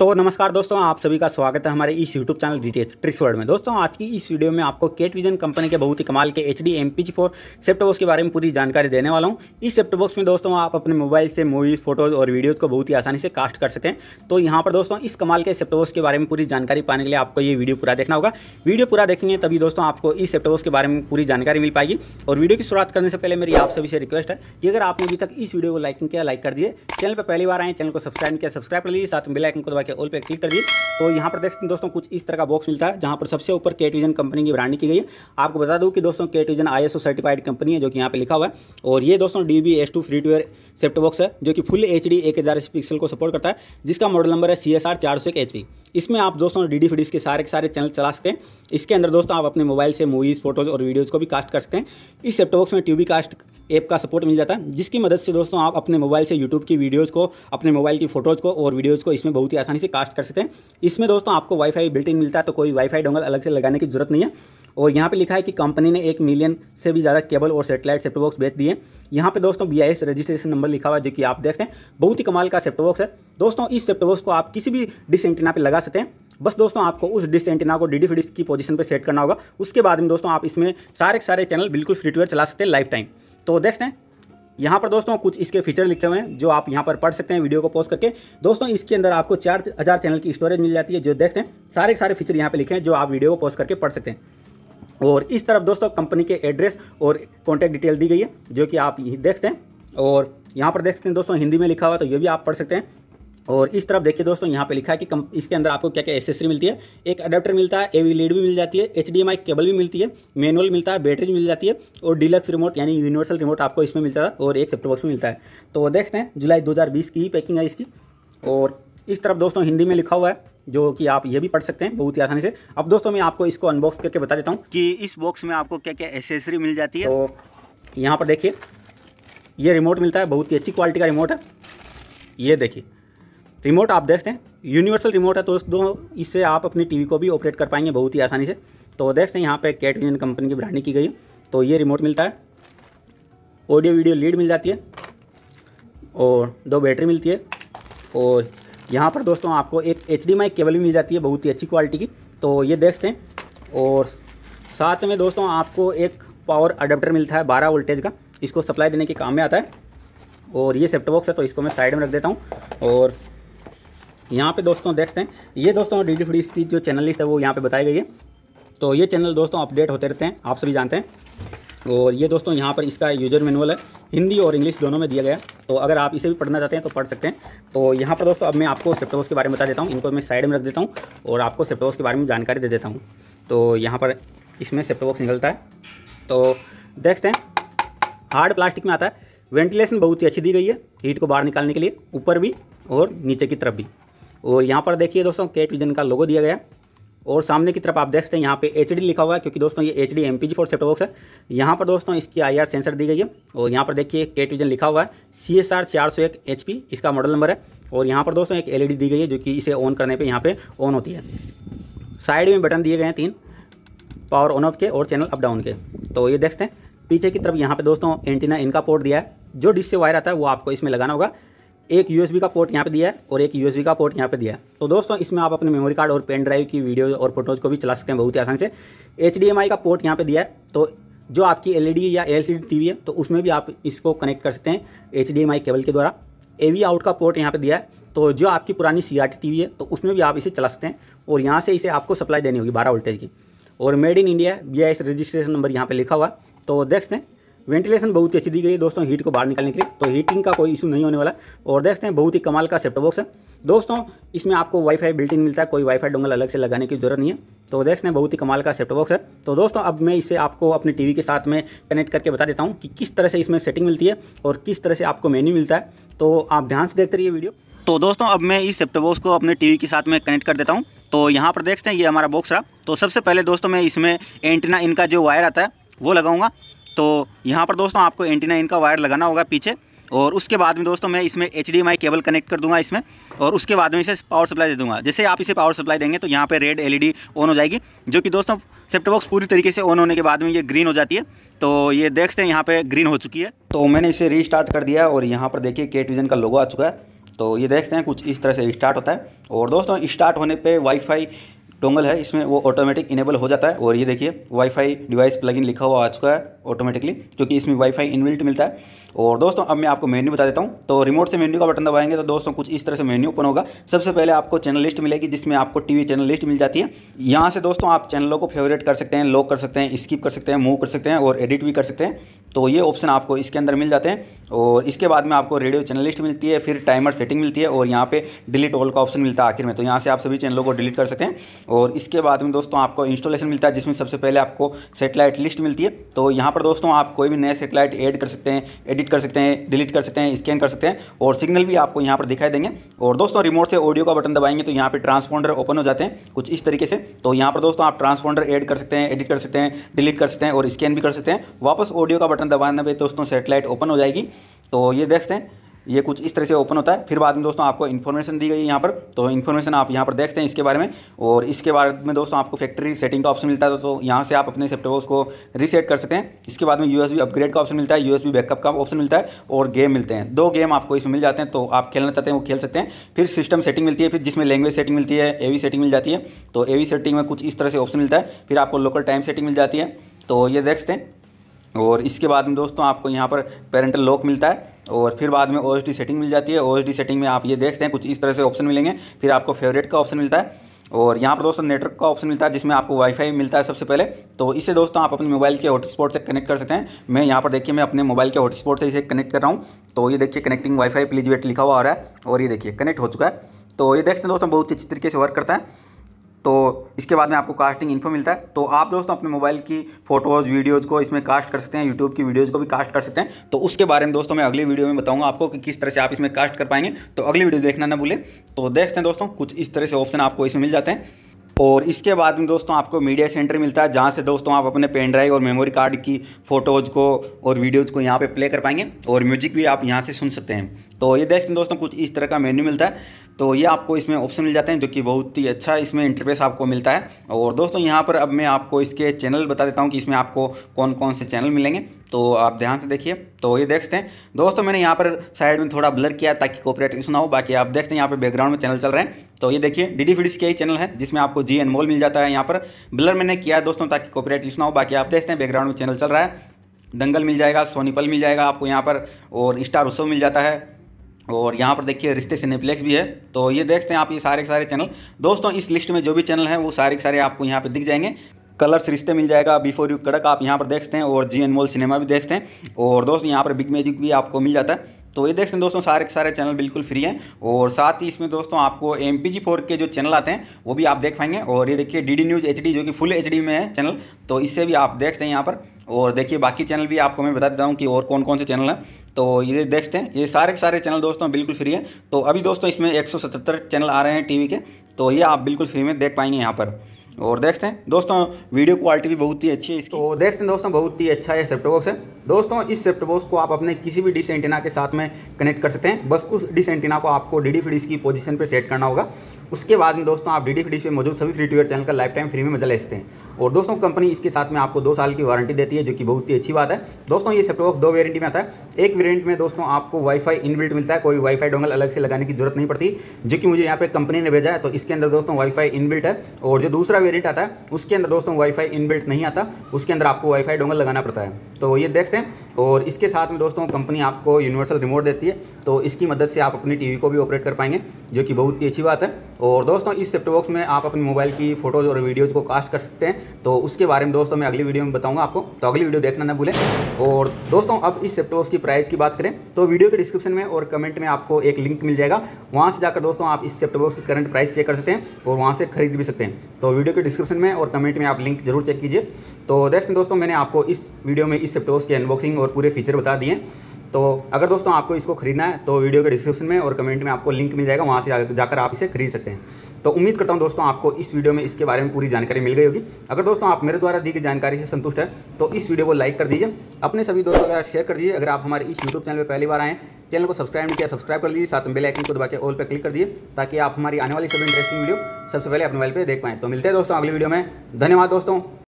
तो नमस्कार दोस्तों आप सभी का स्वागत है हमारे इस YouTube channel D T H tricks में दोस्तों आज की इस वीडियो में आपको केट विजन कंपनी के बहुत ही कमाल के H D M P G four box के बारे में पूरी जानकारी देने वाला हूँ इस सेप्ट बॉक्स में दोस्तों आप अपने मोबाइल से मूवीज़ फोटोज़ और वीडियोज़ को बहुत ही आसानी से कास्ट कर सकते हैं तो यहाँ पर दोस्तों इस कमाल के सेप्ट बॉक्स के बारे में पूरी जानकारी पाने के लिए आपको ये वीडियो पूरा देखना होगा वीडियो पूरा देखेंगे तभी दोस्तों आपको इस सेप्ट बॉक्स के बारे में पूरी जानकारी मिल पाएगी और वीडियो की शुरुआत करने से पहले मेरी आप सभी से रिक्वेस्ट है कि अगर आपने अभी तक इस वीडियो को लाइक किया लाइक कर दिए चैनल पर पहली बार आए चैनल को सब्सक्राइब किया सब्सक्राइब कर लीजिए साथ में बेलाइकन को करके ऑल पे क्लिक कर दिए तो यहाँ पर देख सकते हैं दोस्तों कुछ इस तरह का बॉक्स मिलता है जहाँ पर सबसे ऊपर केटविजन कंपनी की ब्रांडिंग की गई है आपको बता दूँ कि दोस्तों केटविजन आई सर्टिफाइड कंपनी है जो कि यहाँ पर लिखा हुआ है और ये दोस्तों D B S set box है जो कि फुल एच डी एक हज़ार पिक्सल को सपोर्ट करता है जिसका मॉडल नंबर है सी एस आर चार सौ एक एच पी इसमें आप दोस्तों डी डी के सारे के सारे चैनल चला सकते हैं इसके अंदर दोस्तों आप अपने मोबाइल से मूवीज़ फोटोज़ और वीडियोज़ को भी कास्ट कर सकते हैं इस सेफ्ट बॉक्स में टी कास्ट ऐप का सपोर्ट मिल जाता है जिसकी मदद से दोस्तों आप अपने मोबाइल से यूट्यूब की वीडियोज़ को अपने मोबाइल की फ़ोटोज़ को और वीडियोज़ को इसमें बहुत ही आसानी से कास्ट कर सकते हैं इसमें दोस्तों आपको वाईफाई बिल्ट इन मिलता है तो कोई वाईफाई डोंगल अलग से लगाने की जरूरत नहीं है और यहाँ पे लिखा है कि कंपनी ने एक मिलियन से भी ज़्यादा केबल और सेटेलाइट सेप्टॉक्स बेच दिए यहाँ पे दोस्तों बी रजिस्ट्रेशन नंबर लिखा हुआ जो कि आप देखते हैं बहुत ही कमाल का सेप्टॉक्स है दोस्तों इस सेप्टॉक्स को आप किसी भी डिस एंटीना पर लगा सकते हैं बस दोस्तों आपको उस डिस एंटीना को डी डी की पोजीशन पर सेट करना होगा उसके बाद में दोस्तों आप इसमें सारे सारे चैनल बिल्कुल फ्री टू चला सकते हैं लाइफ टाइम तो देखते हैं यहाँ पर दोस्तों कुछ इसके फीचर लिखे हुए हैं जो आप यहाँ पर पढ़ सकते हैं वीडियो को पोस्ट करके दोस्तों इसके अंदर आपको चार हज़ार चैनल की स्टोरेज मिल जाती है जो देखते हैं सारे सारे फीचर यहाँ पे लिखे हैं जो आप वीडियो को पोस्ट करके पढ़ सकते हैं और इस तरफ दोस्तों कंपनी के एड्रेस और कॉन्टैक्ट डिटेल दी गई है जो कि आप देखते हैं और यहाँ पर देख सकते हैं दोस्तों हिंदी में लिखा हुआ तो ये भी आप पढ़ सकते हैं और इस तरफ देखिए दोस्तों यहाँ पे लिखा है कि कम इसके अंदर आपको क्या क्या एसेसरी मिलती है एक अडेप्टर मिलता है एवी लीड भी मिल जाती है एच केबल भी मिलती है मैनुअल मिलता है बैटरी मिल जाती है और डिलक्स रिमोट यानी यूनिवर्सल रिमोट आपको इसमें मिलता है और एक सेप्टबॉक्स भी मिलता है तो देखते हैं जुलाई दो की ही पैकिंग है इसकी और इस तरफ दोस्तों हिंदी में लिखा हुआ है जो कि आप ये भी पढ़ सकते हैं बहुत ही आसानी से अब दोस्तों मैं आपको इसको अनबॉक्स करके बता देता हूँ कि इस बॉक्स में आपको क्या क्या एसेसरी मिल जाती है तो यहाँ पर देखिए ये रिमोट मिलता है बहुत ही अच्छी क्वालिटी का रिमोट है ये देखिए रिमोट आप देखते हैं यूनिवर्सल रिमोट है तो दोस्तों इससे आप अपनी टीवी को भी ऑपरेट कर पाएंगे बहुत ही आसानी से तो देखते हैं यहाँ पे कैट विजन कंपनी की ब्रांडिंग की गई तो ये रिमोट मिलता है ऑडियो वीडियो लीड मिल जाती है और दो बैटरी मिलती है और यहाँ पर दोस्तों आपको एक एच केबल भी मिल जाती है बहुत ही अच्छी क्वालिटी की तो ये देखते हैं और साथ में दोस्तों आपको एक पावर अडेप्टर मिलता है बारह वोल्टेज का इसको सप्लाई देने के काम में आता है और ये सेप्ट बॉक्स है तो इसको मैं साइड में रख देता हूँ और यहाँ पे दोस्तों देखते हैं ये दोस्तों डी डी की जो चैनल लिस्ट है वो यहाँ पे बताई गई है तो ये चैनल दोस्तों अपडेट होते रहते हैं आप सभी जानते हैं और ये दोस्तों यहाँ पर इसका यूजर मैनुअल है हिंदी और इंग्लिश दोनों में दिया गया तो अगर आप इसे भी पढ़ना चाहते हैं तो पढ़ सकते हैं तो यहाँ पर दोस्तों अब मैं आपको सेप्टोस के बारे में बता देता हूँ इनको मैं साइड में रख देता हूँ और आपको सेप्टोस के बारे में जानकारी दे देता हूँ तो यहाँ पर इसमें सेप्टोबॉक्स निकलता है तो देखते हैं हार्ड प्लास्टिक में आता है वेंटिलेशन बहुत ही अच्छी दी गई है हीट को बाहर निकालने के लिए ऊपर भी और नीचे की तरफ भी और यहाँ पर देखिए दोस्तों केट विजन का लोगो दिया गया और सामने की तरफ आप देखते हैं यहाँ पे एच लिखा हुआ है क्योंकि दोस्तों ये H D M P set box है यहाँ पर दोस्तों इसकी आई आर सेंसर दी गई है और यहाँ पर देखिए केट विजन लिखा हुआ है सी एस आर चार सौ एक एच पी इसका मॉडल नंबर है और यहाँ पर दोस्तों एक एल ई डी दी गई है जो कि इसे ऑन करने पर यहाँ पर ऑन होती है साइड में बटन दिए गए हैं तीन पावर ऑन ऑफ के और चैनल अप डाउन के तो ये देखते हैं पीछे की तरफ यहाँ पे दोस्तों एंटीना इनका पोर्ट दिया है जो डिश से वायर आता है वो आपको इसमें लगाना होगा एक यूएसबी का पोर्ट यहाँ पे दिया है और एक यूएसबी का पोर्ट यहाँ पे दिया है तो दोस्तों इसमें आप अपने मेमोरी कार्ड और पेन ड्राइव की वीडियो और फोटोज़ को भी चला सकते हैं बहुत ही आसान से एच का पोर्ट यहाँ पर दिया है तो जो आपकी एल e या एल सी है तो उसमें भी आप इसको कनेक्ट कर सकते हैं एच केबल के द्वारा ए आउट का पोर्ट यहाँ पर दिया है तो जो आपकी पुरानी सी आर है तो उसमें भी आप इसे चला सकते हैं और यहाँ से इसे आपको सप्लाई देनी होगी बारह वोल्टेज की और made in India B registration number यहाँ पर लिखा हुआ तो देख सकते हैं वेंटिलेशन बहुत ही अच्छी दी गई है दोस्तों हीट को बाहर निकालने के लिए तो हीटिंग का कोई इशू नहीं होने वाला और देखते हैं बहुत ही कमाल का सेप्टो बॉक्स है दोस्तों इसमें आपको वाईफाई बिल्ट इन मिलता है कोई वाईफाई डोंगल अलग से लगाने की जरूरत नहीं है तो देखते हैं बहुत ही कमाल का सेप्टो बॉक्स है तो दोस्तों अब मैं इसे आपको अपने टी के साथ में कनेक्ट करके बता देता हूँ कि किस तरह से इसमें सेटिंग मिलती है और किस तरह से आपको मेन्यू मिलता है तो आप ध्यान से देखते रहिए वीडियो तो दोस्तों अब मैं इस सेप्टो बॉक्स को अपने टीवी के साथ में कनेक्ट कर देता हूँ तो यहाँ पर देखते हैं ये हमारा बॉक्स रहा तो सबसे पहले दोस्तों मैं इसमें एंटीना इनका जो वायर आता है वो लगाऊंगा तो यहाँ पर दोस्तों आपको एंटीना इनका वायर लगाना होगा पीछे और उसके बाद में दोस्तों मैं इसमें एच केबल कनेक्ट कर दूंगा इसमें और उसके बाद में इसे पावर सप्लाई दे दूंगा जैसे आप इसे पावर सप्लाई देंगे तो यहाँ पे रेड एलईडी ऑन हो जाएगी जो कि दोस्तों सेप्ट बॉक्स पूरी तरीके से ऑन होने के बाद में ये ग्रीन हो जाती है तो ये देखते हैं यहाँ पर ग्रीन हो चुकी है तो मैंने इसे रीस्टार्ट कर दिया और यहाँ पर देखिए केट विजन का लोगो आ चुका है तो ये देखते हैं कुछ इस तरह से स्टार्ट होता है और दोस्तों स्टार्ट होने पर वाईफाई टोंगल है इसमें वो ऑटोमेटिक इनेबल हो जाता है और ये देखिए वाईफाई डिवाइस प्लगइन लिखा हुआ आ चुका है ऑटोमेटिकली क्योंकि इसमें वाईफाई इनबिल्ट मिलता है और दोस्तों अब मैं आपको मेन्यू बता देता हूँ तो रिमोट से मेन्यू का बटन दबाएंगे तो दोस्तों कुछ इस तरह से मेन्यू ओपन होगा सबसे पहले आपको चैनल लिस्ट मिलेगी जिसमें आपको टीवी चैनल लिस्ट मिल जाती है यहाँ से दोस्तों आप चैनलों को फेवरेट कर सकते हैं लॉक कर सकते हैं स्किप कर सकते हैं मूव कर सकते हैं और एडिट भी कर सकते हैं तो ये ऑप्शन आपको इसके अंदर मिल जाते हैं और इसके बाद में आपको रेडियो चैनल लिस्ट मिलती है फिर टाइमर सेटिंग मिलती है और यहाँ पे डिलीट ऑल का ऑप्शन मिलता है आखिर में तो यहाँ से आप सभी चैनलों को डिलीट कर सकते हैं और इसके बाद में दोस्तों आपको इंस्टॉलेशन मिलता है जिसमें सबसे पहले आपको सेटेलाइट लिस्ट मिलती है तो यहाँ पर दोस्तों आप कोई भी नए सेटेलाइट एड कर सकते हैं एडिट कर सकते हैं डिलीट कर सकते हैं स्कैन कर सकते हैं और सिग्नल भी आपको यहाँ पर दिखाई देंगे और दोस्तों रिमोट से ऑडियो का बटन दबाएंगे तो यहाँ पर ट्रांसपोंडर ओपन हो जाते हैं कुछ इस तरीके से तो यहाँ पर दोस्तों आप ट्रांसपोंडर एड कर सकते हैं एडिट कर सकते हैं डिलीट कर सकते हैं और स्कैन भी कर सकते हैं वापस ऑडियो का बटन दबाने पर दोस्तों सेटेलाइट ओपन हो जाएगी तो ये देखते हैं ये कुछ इस तरह से ओपन होता है फिर बाद में दोस्तों आपको इन्फॉर्मेशन दी गई है यहाँ पर तो इन्फॉर्मेशन आप यहाँ पर देखते हैं इसके बारे में और इसके बाद में दोस्तों आपको फैक्ट्री सेटिंग का ऑप्शन मिलता है तो यहाँ से आप अपने सेप्टोबॉक्स को रीसेट कर सकते हैं इसके बाद में यूएसबी अपग्रेड का ऑप्शन मिलता है यूएसबी बैकअप का ऑप्शन मिलता है और गेम मिलते हैं दो गेम आपको इसमें मिल जाते हैं तो आप खेलना चाहते हैं वो खेल सकते हैं फिर सिस्टम सेटिंग मिलती है फिर जिसमें लैंग्वेज सेटिंग मिलती है ए सेटिंग मिल जाती है तो एवी सेटिंग में कुछ इस तरह से ऑप्शन मिलता है फिर आपको लोकल टाइम सेटिंग मिल जाती है तो ये देखते हैं और इसके बाद में दोस्तों आपको यहाँ पर पेरेंटल लॉक मिलता है और फिर बाद में ओ सेटिंग मिल जाती है ओ सेटिंग में आप ये देखते हैं कुछ इस तरह से ऑप्शन मिलेंगे फिर आपको फेवरेट का ऑप्शन मिलता है और यहाँ पर दोस्तों नेटवर्क का ऑप्शन मिलता है जिसमें आपको वाईफाई मिलता है सबसे पहले तो इसे दोस्तों आप अपने मोबाइल के हॉटस्पॉट से कनेक्ट कर सकते हैं मैं यहाँ पर देखिए मैं अपने मोबाइल के हॉटस्पॉट से इसे कनेक्ट कर रहा हूँ तो ये देखिए कनेक्टिंग वाईफाई प्लीज वेट लिखा हुआ आ रहा है और ये देखिए कनेक्ट हो चुका है तो ये देखते हैं दोस्तों बहुत अच्छी तरीके से वर्क करता है तो इसके बाद में आपको कास्टिंग इन्फो मिलता है तो आप दोस्तों अपने मोबाइल की फोटोज़ वीडियोज़ को इसमें कास्ट कर सकते हैं यूट्यूब की वीडियोज़ को भी कास्ट कर सकते हैं तो उसके बारे में दोस्तों मैं अगली वीडियो में बताऊंगा आपको कि किस तरह से आप इसमें कास्ट कर पाएंगे तो अगली वीडियो देखना ना भूलें तो देखते हैं दोस्तों कुछ इस तरह से ऑप्शन आपको इसमें मिल जाते हैं और इसके बाद में दोस्तों आपको मीडिया सेंटर मिलता है जहाँ से दोस्तों आप अपने पेन ड्राइव और मेमोरी कार्ड की फ़ोटोज़ को और वीडियोज़ को यहाँ पे प्ले कर पाएंगे और म्यूजिक भी आप यहाँ से सुन सकते हैं तो ये देखते हैं दोस्तों कुछ इस तरह का मेन्यू मिलता है तो ये आपको इसमें ऑप्शन मिल जाते हैं जो कि बहुत ही अच्छा इसमें इंटरफेस आपको मिलता है और दोस्तों यहाँ पर अब मैं आपको इसके चैनल बता देता हूँ कि इसमें आपको कौन कौन से चैनल मिलेंगे तो आप ध्यान से देखिए तो ये देखते हैं दोस्तों मैंने यहाँ पर साइड में थोड़ा ब्लर किया ताकि कॉपरेट इशू हो बाकी आप देखते हैं यहाँ पर बैकग्राउंड में चैनल चल रहे हैं तो ये देखिए डी डी फिडिस के ही चैनल है जिसमें आपको जी एन मोल मिल जाता है यहाँ पर ब्लर मैंने किया दोस्तों ताकि कॉपरेट इशू हो बाकी आप देखते हैं बैकग्राउंड में चैनल चल रहा है दंगल मिल जाएगा सोनीपल मिल जाएगा आपको यहाँ पर और स्टार उत्सव मिल जाता है और यहाँ पर देखिए रिश्ते सिनेप्लेक्स भी है तो ये देखते हैं आप ये सारे सारे चैनल दोस्तों इस लिस्ट में जो भी चैनल है वो सारे के सारे आपको यहाँ पे दिख जाएंगे कलर्स रिश्ते मिल जाएगा बिफोर यू कड़क आप यहाँ पर देखते हैं और जी एन मोल सिनेमा भी देखते हैं और दोस्तों यहाँ पर बिग मैजिक भी आपको मिल जाता है तो ये देखते हैं दोस्तों सारे के सारे चैनल बिल्कुल फ्री हैं और साथ ही इसमें दोस्तों आपको एम पी के जो चैनल आते हैं वो भी आप देख पाएंगे और ये देखिए डी डी न्यूज़ एच जो कि फुल एच में है चैनल तो इससे भी आप देखते हैं यहाँ पर और देखिए बाकी चैनल भी आपको मैं बता देता हूँ कि और कौन कौन से चैनल हैं तो ये देखते हैं ये सारे के सारे चैनल दोस्तों बिल्कुल फ्री है तो अभी दोस्तों इसमें एक चैनल आ रहे हैं टी के तो ये आप बिल्कुल फ्री में देख पाएंगे यहाँ पर और देखते हैं दोस्तों वीडियो क्वालिटी भी बहुत ही अच्छी है इसकी तो देखते हैं दोस्तों बहुत ही अच्छा है सेप्टो से है दोस्तों इस सेफ्ट बॉक्स को आप अपने किसी भी डिस एंटीना के साथ में कनेक्ट कर सकते हैं बस उस डिस एंटीना को आपको डी डी फिडिस की पोजीशन पर सेट करना होगा उसके बाद में दोस्तों आप डी डी फिडिस पर मौजूद सभी फ्री ट्यूर चैनल का लाइफ टाइम फ्री में मजा ले सकते हैं और दोस्तों कंपनी इसके साथ में आपको दो साल की वारंटी देती है जो कि बहुत ही अच्छी बात है दोस्तों ये सेफ्ट बॉक्स दो वेरेंटी में आता है एक वेरियंट में दोस्तों आपको वाईफाई इनबिल्ट मिलता है कोई वाईफाई डोंगल अलग से लगाने की जरूरत नहीं पड़ती जो कि मुझे यहाँ पे कंपनी ने भेजा है तो इसके अंदर दोस्तों वाईफाई इनबिल्ट है और जो दूसरा वेरियंट आता है उसके अंदर दोस्तों वाईफाई इनबिल्ट नहीं आता उसके अंदर आपको वाईफाई डोंगल लगाना पड़ता है तो ये देखते हैं हैं और इसके साथ में दोस्तों कंपनी आपको यूनिवर्सल रिमोट देती है तो इसकी मदद से आप अपनी टीवी को भी ऑपरेट कर पाएंगे जो कि बहुत ही अच्छी बात है और दोस्तों इस सेप्ट बॉक्स में आप अपने मोबाइल की फोटोज़ और वीडियोज़ को कास्ट कर सकते हैं तो उसके बारे में दोस्तों मैं अगली वीडियो में बताऊँगा आपको तो अगली वीडियो देखना ना भूलें और दोस्तों अब इस सेप्ट बॉक्स की प्राइस की बात करें तो वीडियो के डिस्क्रिप्शन में और कमेंट में आपको एक लिंक मिल जाएगा वहाँ से जाकर दोस्तों आप इस सेप्ट बॉक्स की करंट प्राइस चेक कर सकते हैं और वहाँ से खरीद भी सकते हैं तो वीडियो के डिस्क्रिप्शन में और कमेंट में आप लिंक जरूर चेक कीजिए तो देख हैं दोस्तों मैंने आपको इस वीडियो में इस सेप्ट बॉक्स की अनबॉक्सिंग और पूरे फीचर बता दिए तो अगर दोस्तों आपको इसको खरीदना है तो वीडियो के डिस्क्रिप्शन में और कमेंट में आपको लिंक मिल जाएगा वहाँ से जाकर आप इसे खरीद सकते हैं तो उम्मीद करता हूँ दोस्तों आपको इस वीडियो में इसके बारे में पूरी जानकारी मिल गई होगी अगर दोस्तों आप मेरे द्वारा दी गई जानकारी से संतुष्ट है तो इस वीडियो को लाइक कर दीजिए अपने सभी दोस्तों के साथ शेयर कर दीजिए अगर आप हमारे इस यूट्यूब चैनल पर पहली बार आए चैनल को सब्सक्राइब नहीं किया सब्सक्राइब कर दीजिए साथ में बेल आइकन को दबा के ऑल पर क्लिक कर दीजिए ताकि आप हमारी आने वाली सभी इंटरेस्टिंग वीडियो सबसे पहले अपने मोबाइल पर देख पाएँ तो मिलते हैं दोस्तों अगले वीडियो में धन्यवाद दोस्तों